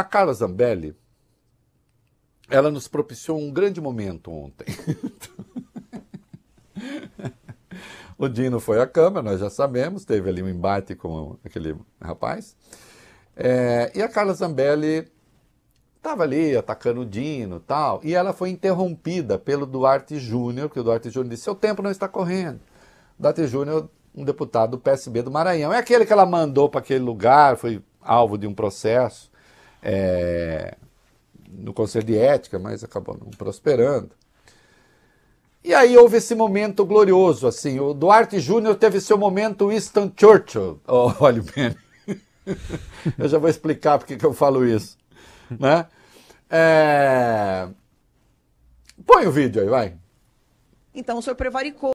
A Carla Zambelli, ela nos propiciou um grande momento ontem. o Dino foi à Câmara, nós já sabemos, teve ali um embate com aquele rapaz. É, e a Carla Zambelli estava ali atacando o Dino tal, e ela foi interrompida pelo Duarte Júnior, que o Duarte Júnior disse, seu tempo não está correndo. O Duarte Júnior, um deputado do PSB do Maranhão, é aquele que ela mandou para aquele lugar, foi alvo de um processo é, no Conselho de Ética, mas acabou não prosperando. E aí houve esse momento glorioso, assim, o Duarte Júnior teve seu momento Winston Churchill. Oh, olha bem, eu já vou explicar porque que eu falo isso, né? É... Põe o vídeo aí, vai. Então o senhor prevaricou.